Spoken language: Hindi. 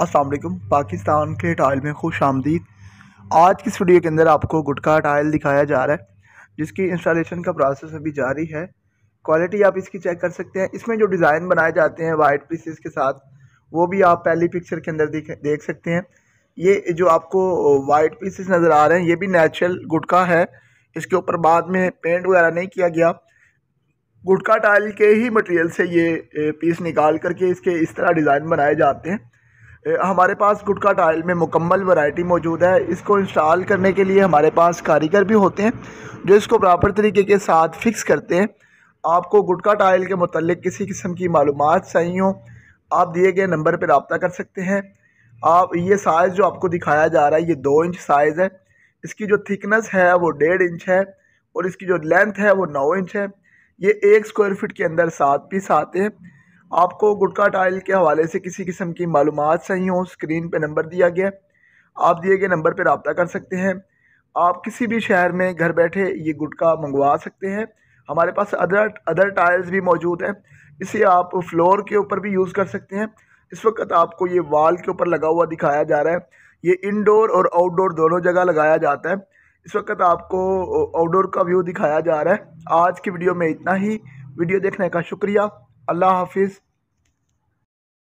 असलम पाकिस्तान के टाइल में खुश आमदीद आज की स्टूडियो के अंदर आपको गुटका टाइल दिखाया जा रहा है जिसकी इंस्टॉलेशन का प्रोसेस अभी जारी है क्वालिटी आप इसकी चेक कर सकते हैं इसमें जो डिज़ाइन बनाए जाते हैं वाइट पीसेस के साथ वो भी आप पहली पिक्चर के अंदर देख सकते हैं ये जो आपको वाइट पीसेस नज़र आ रहे हैं ये भी नेचुरल गुटका है इसके ऊपर बाद में पेंट वगैरह नहीं किया गया गुटका टाइल के ही मटेरियल से ये पीस निकाल करके इसके इस तरह डिज़ाइन बनाए जाते हैं हमारे पास गुटका टाइल में मुकम्मल वैरायटी मौजूद है इसको इंस्टॉल करने के लिए हमारे पास कारीगर भी होते हैं जो इसको प्रॉपर तरीके के साथ फ़िक्स करते हैं आपको गुटका टाइल के मतलब किसी किस्म की मालूम चाहिए हो आप दिए गए नंबर पर रबता कर सकते हैं आप ये साइज़ जो आपको दिखाया जा रहा है ये दो इंच साइज़ है इसकी जो थिकनेस है वो डेढ़ इंच है और इसकी जो लेंथ है वो नौ इंच है ये एक स्क्वायर फीट के अंदर सात पीस आते हैं आपको गुटका टाइल के हवाले से किसी किस्म की मालूम सही हो स्क्रीन पर नंबर दिया गया आप दिए गए नंबर पर रबता कर सकते हैं आप किसी भी शहर में घर बैठे ये गुटका मंगवा सकते हैं हमारे पास अदर अदर टाइल्स भी मौजूद हैं इसे आप फ्लोर के ऊपर भी यूज़ कर सकते हैं इस वक्त आपको ये वाल के ऊपर लगा हुआ दिखाया जा रहा है ये इनडोर और आउटडोर दोनों जगह लगाया जाता है इस वक्त आपको आउटडोर का व्यू दिखाया जा रहा है आज की वीडियो में इतना ही वीडियो देखने का शुक्रिया अल्लाह हाफिज़